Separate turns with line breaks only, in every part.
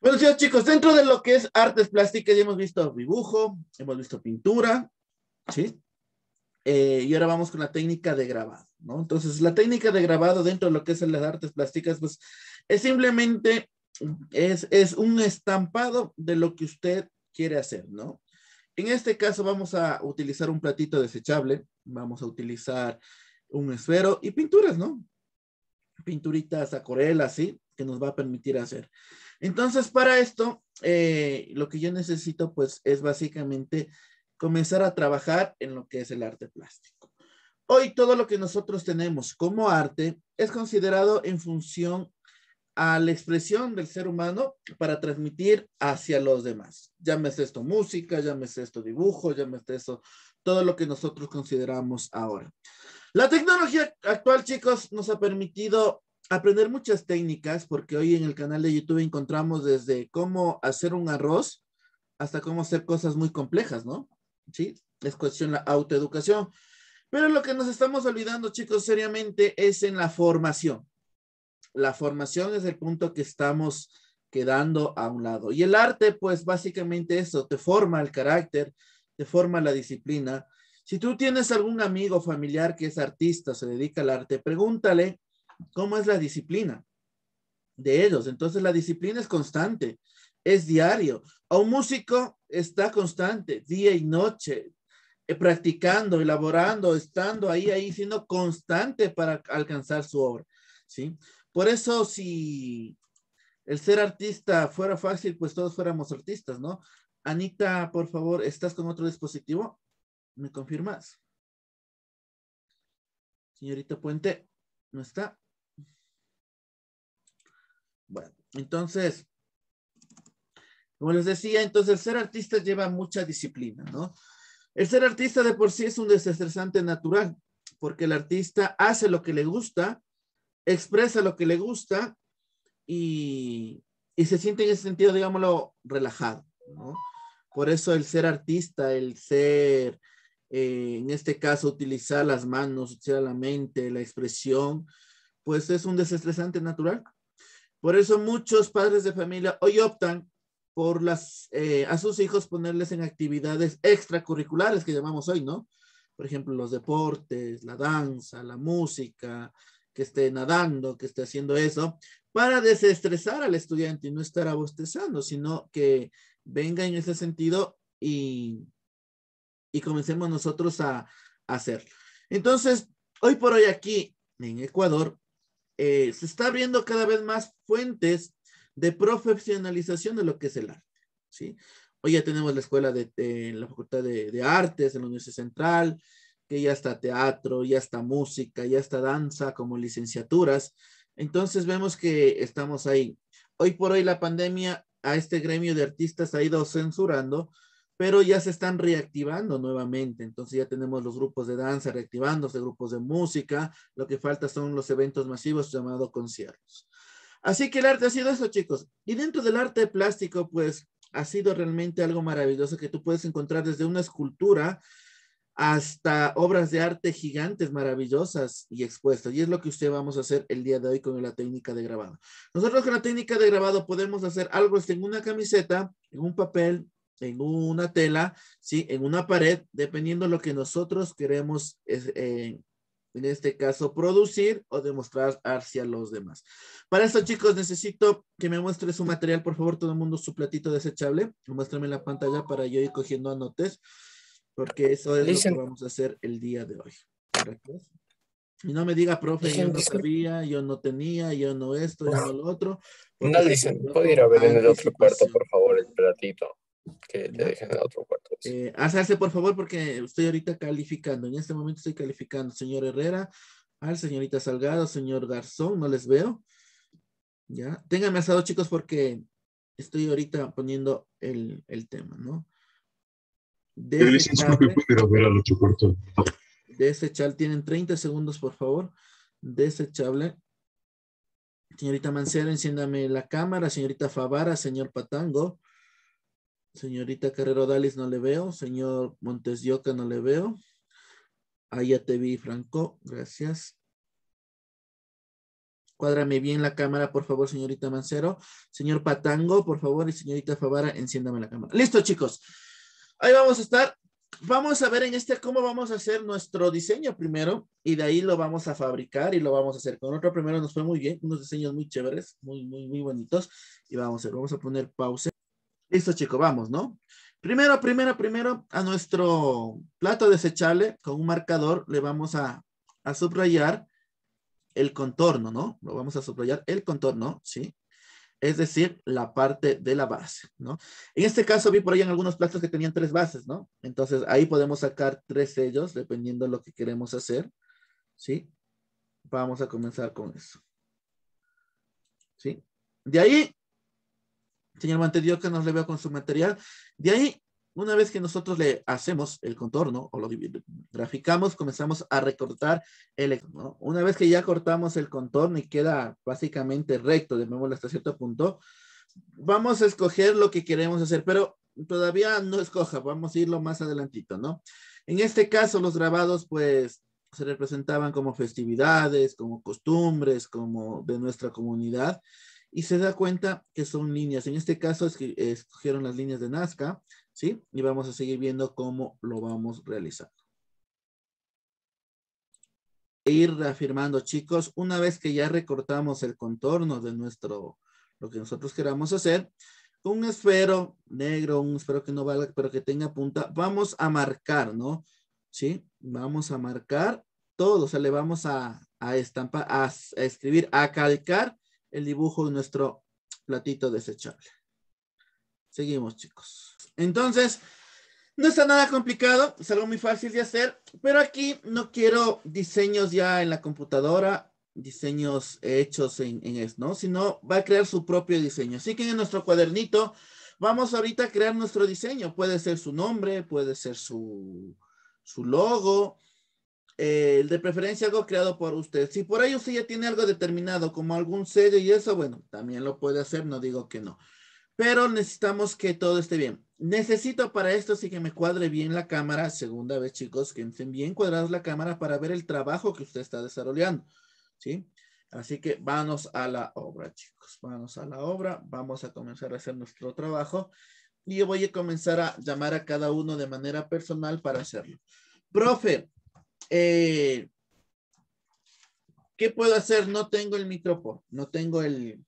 Bueno, chicos, dentro de lo que es artes plásticas ya hemos visto dibujo, hemos visto pintura, ¿sí? Eh, y ahora vamos con la técnica de grabado, ¿no? Entonces, la técnica de grabado dentro de lo que es las artes plásticas, pues es simplemente, es, es un estampado de lo que usted quiere hacer, ¿no? En este caso vamos a utilizar un platito desechable, vamos a utilizar un esfero y pinturas, ¿no? Pinturitas acuarelas, ¿sí? que nos va a permitir hacer. Entonces, para esto, eh, lo que yo necesito, pues, es básicamente comenzar a trabajar en lo que es el arte plástico. Hoy todo lo que nosotros tenemos como arte es considerado en función a la expresión del ser humano para transmitir hacia los demás. Llámese esto música, llámese esto dibujo, llámese esto todo lo que nosotros consideramos ahora. La tecnología actual, chicos, nos ha permitido aprender muchas técnicas, porque hoy en el canal de YouTube encontramos desde cómo hacer un arroz hasta cómo hacer cosas muy complejas, ¿no? Sí, es cuestión la autoeducación. Pero lo que nos estamos olvidando, chicos, seriamente es en la formación. La formación es el punto que estamos quedando a un lado. Y el arte, pues básicamente eso, te forma el carácter, te forma la disciplina. Si tú tienes algún amigo familiar que es artista, se dedica al arte, pregúntale cómo es la disciplina de ellos. Entonces la disciplina es constante, es diario. A un músico está constante, día y noche, eh, practicando, elaborando, estando ahí, ahí, siendo constante para alcanzar su obra, ¿sí? Por eso si el ser artista fuera fácil, pues todos fuéramos artistas, ¿no? Anita, por favor, ¿estás con otro dispositivo? ¿Me confirmas? Señorita Puente, ¿no está? Bueno, entonces, como les decía, entonces ser artista lleva mucha disciplina, ¿no? El ser artista de por sí es un desestresante natural, porque el artista hace lo que le gusta, expresa lo que le gusta y, y se siente en ese sentido, digámoslo, relajado, ¿no? Por eso el ser artista, el ser, eh, en este caso, utilizar las manos, utilizar la mente, la expresión, pues es un desestresante natural. Por eso muchos padres de familia hoy optan por las, eh, a sus hijos ponerles en actividades extracurriculares que llamamos hoy, ¿no? Por ejemplo, los deportes, la danza, la música, que esté nadando, que esté haciendo eso, para desestresar al estudiante y no estar abostezando, sino que venga en ese sentido y, y comencemos nosotros a, a hacer. Entonces, hoy por hoy aquí en Ecuador, eh, se está abriendo cada vez más fuentes de profesionalización de lo que es el arte, ¿sí? Hoy ya tenemos la escuela de, la Facultad de, Artes en la Universidad Central, que ya está teatro, ya está música, ya está danza como licenciaturas. Entonces vemos que estamos ahí. Hoy por hoy la pandemia a este gremio de artistas ha ido censurando pero ya se están reactivando nuevamente. Entonces ya tenemos los grupos de danza reactivándose, grupos de música. Lo que falta son los eventos masivos llamados conciertos. Así que el arte ha sido eso, chicos. Y dentro del arte plástico, pues ha sido realmente algo maravilloso que tú puedes encontrar desde una escultura hasta obras de arte gigantes, maravillosas y expuestas. Y es lo que usted vamos a hacer el día de hoy con la técnica de grabado. Nosotros con la técnica de grabado podemos hacer algo en una camiseta, en un papel, en una tela, ¿sí? en una pared, dependiendo de lo que nosotros queremos, eh, en este caso, producir o demostrar hacia los demás. Para eso chicos, necesito que me muestres su material, por favor, todo el mundo su platito desechable. Muéstrame la pantalla para yo ir cogiendo anotes, porque eso es lo que vamos a hacer el día de hoy. Y no me diga, profe, yo no sabía, yo no tenía, yo no esto, yo no lo otro. No, dicen, ¿puedo ir a ver en el otro cuarto, pues por favor, el platito? que otro cuarto. Pues. Eh, por favor, porque estoy ahorita calificando. En este momento estoy calificando, señor Herrera, al señorita Salgado, señor Garzón, no les veo. Ya, ténganme asado, chicos, porque estoy ahorita poniendo el, tema, ¿no? Desechable, tienen 30 segundos, por favor. Desechable. Señorita Mancera, enciéndame la cámara. Señorita Favara, señor Patango. Señorita Carrero Dalis no le veo. Señor Montes no le veo. Ahí ya te vi, Franco. Gracias. Cuádrame bien la cámara, por favor, señorita Mancero. Señor Patango, por favor, y señorita Favara, enciéndame la cámara. Listo, chicos. Ahí vamos a estar. Vamos a ver en este cómo vamos a hacer nuestro diseño primero y de ahí lo vamos a fabricar y lo vamos a hacer. Con otro primero nos fue muy bien, unos diseños muy chéveres, muy, muy, muy bonitos. Y vamos a vamos a poner pausa. Listo, chicos, vamos, ¿no? Primero, primero, primero, a nuestro plato desechable con un marcador le vamos a, a subrayar el contorno, ¿no? Lo vamos a subrayar el contorno, ¿sí? Es decir, la parte de la base, ¿no? En este caso vi por ahí en algunos platos que tenían tres bases, ¿no? Entonces ahí podemos sacar tres sellos dependiendo de lo que queremos hacer, ¿sí? Vamos a comenzar con eso. ¿Sí? De ahí señor Montedio que nos le veo con su material. De ahí, una vez que nosotros le hacemos el contorno o lo graficamos, comenzamos a recortar el ¿no? Una vez que ya cortamos el contorno y queda básicamente recto, de memoria hasta cierto punto, vamos a escoger lo que queremos hacer, pero todavía no escoja, vamos a irlo más adelantito, ¿no? En este caso, los grabados, pues, se representaban como festividades, como costumbres, como de nuestra comunidad y se da cuenta que son líneas. En este caso escogieron las líneas de Nazca, ¿sí? Y vamos a seguir viendo cómo lo vamos realizando. E ir reafirmando, chicos, una vez que ya recortamos el contorno de nuestro, lo que nosotros queramos hacer, un esfero negro, un esfero que no valga, pero que tenga punta, vamos a marcar, ¿no? ¿Sí? Vamos a marcar todo, o sea, le vamos a, a estampar, a escribir, a calcar el dibujo de nuestro platito desechable. Seguimos, chicos. Entonces, no está nada complicado, es algo muy fácil de hacer, pero aquí no quiero diseños ya en la computadora, diseños hechos en, en ¿no? Sino va a crear su propio diseño. Así que en nuestro cuadernito vamos ahorita a crear nuestro diseño. Puede ser su nombre, puede ser su, su logo, eh, de preferencia algo creado por usted. Si por ahí usted ya tiene algo determinado, como algún sello y eso, bueno, también lo puede hacer, no digo que no. Pero necesitamos que todo esté bien. Necesito para esto sí que me cuadre bien la cámara. Segunda vez, chicos, que estén bien cuadrados la cámara para ver el trabajo que usted está desarrollando. ¿Sí? Así que vamos a la obra, chicos. Vamos a la obra. Vamos a comenzar a hacer nuestro trabajo. Y yo voy a comenzar a llamar a cada uno de manera personal para hacerlo. Profe, eh, ¿qué puedo hacer? No tengo el micrófono, no tengo el,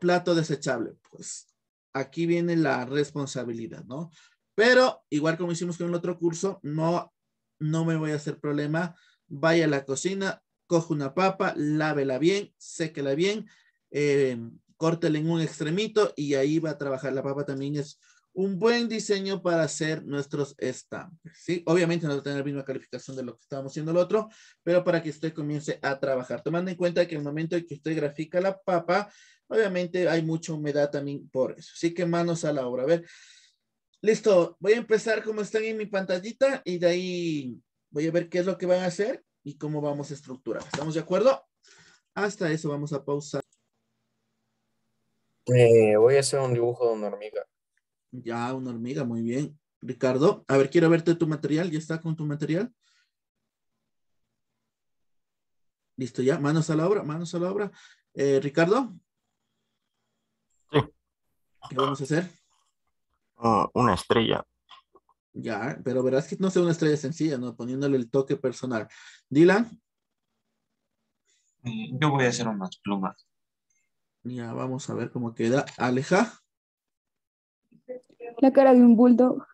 plato desechable. Pues aquí viene la responsabilidad, ¿no? Pero igual como hicimos con el otro curso, no, no me voy a hacer problema. Vaya a la cocina, cojo una papa, lávela bien, séquela bien, eh, córtela en un extremito y ahí va a trabajar. La papa también es un buen diseño para hacer nuestros estampes, ¿sí? Obviamente no va a tener la misma calificación de lo que estábamos haciendo el otro, pero para que usted comience a trabajar, tomando en cuenta que el momento en que usted grafica la papa, obviamente hay mucha humedad también por eso, así que manos a la obra, a ver. Listo, voy a empezar como están en mi pantallita y de ahí voy a ver qué es lo que van a hacer y cómo vamos a estructurar. ¿Estamos de acuerdo? Hasta eso vamos a pausar. Eh, voy a hacer un dibujo de una hormiga. Ya, una hormiga, muy bien. Ricardo, a ver, quiero verte tu material. ¿Ya está con tu material? Listo, ya. Manos a la obra, manos a la obra. Eh, Ricardo. Sí. ¿Qué vamos a hacer? Ah, una estrella. Ya, pero verás que no sea una estrella sencilla, ¿no? Poniéndole el toque personal. Dylan. Eh, yo voy a hacer unas plumas. Ya, vamos a ver cómo queda. Aleja. La cara de un bulldog.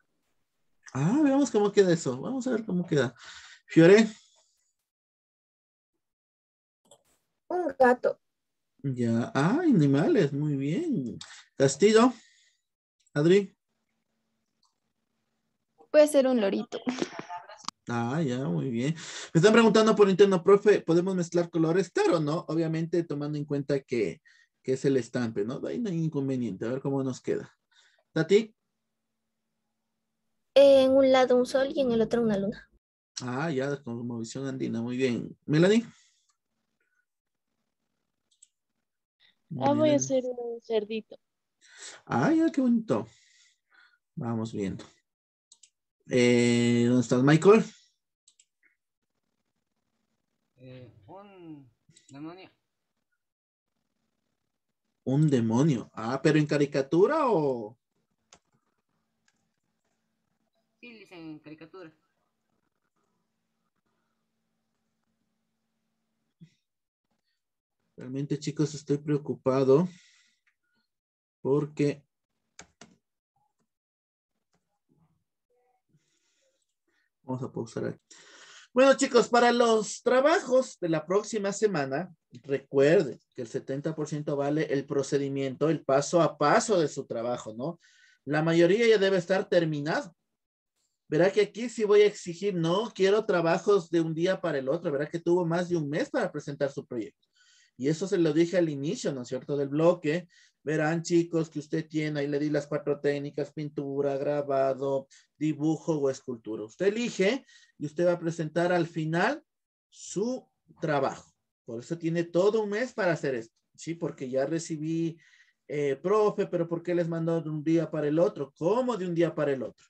Ah, veamos cómo queda eso. Vamos a ver cómo queda. Fiore. Un gato. Ya, ah, animales, muy bien. Castillo. Adri. Puede ser un lorito. Ah, ya, muy bien. Me están preguntando por interno, profe, ¿podemos mezclar colores? Claro, ¿no? Obviamente tomando en cuenta que, es el estampe, ¿no? Ahí no hay inconveniente. A ver cómo nos queda. Tati. En un lado un sol y en el otro una luna. Ah, ya, una visión andina, muy bien. Melanie. Ah, voy a hacer un cerdito. Ah, qué bonito. Vamos viendo. Eh, ¿Dónde estás, Michael? Eh, un demonio. Un demonio. Ah, pero en caricatura o en caricatura. Realmente, chicos, estoy preocupado porque vamos a pausar Bueno, chicos, para los trabajos de la próxima semana, recuerden que el 70% vale el procedimiento, el paso a paso de su trabajo, ¿no? La mayoría ya debe estar terminado. Verá que aquí sí voy a exigir, no quiero trabajos de un día para el otro, verá que tuvo más de un mes para presentar su proyecto. Y eso se lo dije al inicio, ¿no es cierto?, del bloque. Verán, chicos, que usted tiene, ahí le di las cuatro técnicas, pintura, grabado, dibujo o escultura. Usted elige y usted va a presentar al final su trabajo. Por eso tiene todo un mes para hacer esto, ¿sí? Porque ya recibí, eh, profe, pero ¿por qué les mandó de un día para el otro? ¿Cómo de un día para el otro?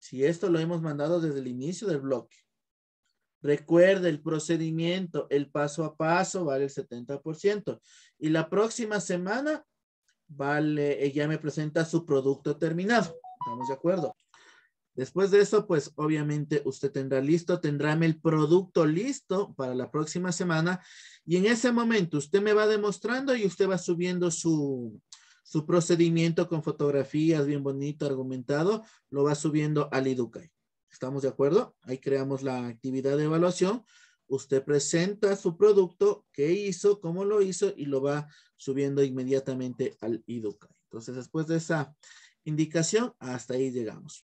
Si esto lo hemos mandado desde el inicio del bloque. Recuerde el procedimiento, el paso a paso vale el 70%. Y la próxima semana, vale, ella eh, me presenta su producto terminado. ¿Estamos de acuerdo? Después de eso, pues obviamente usted tendrá listo, tendrá el producto listo para la próxima semana y en ese momento usted me va demostrando y usted va subiendo su, su procedimiento con fotografías bien bonito, argumentado, lo va subiendo al Educay. ¿Estamos de acuerdo? Ahí creamos la actividad de evaluación. Usted presenta su producto, qué hizo, cómo lo hizo y lo va subiendo inmediatamente al Educay. Entonces, después de esa indicación, hasta ahí llegamos.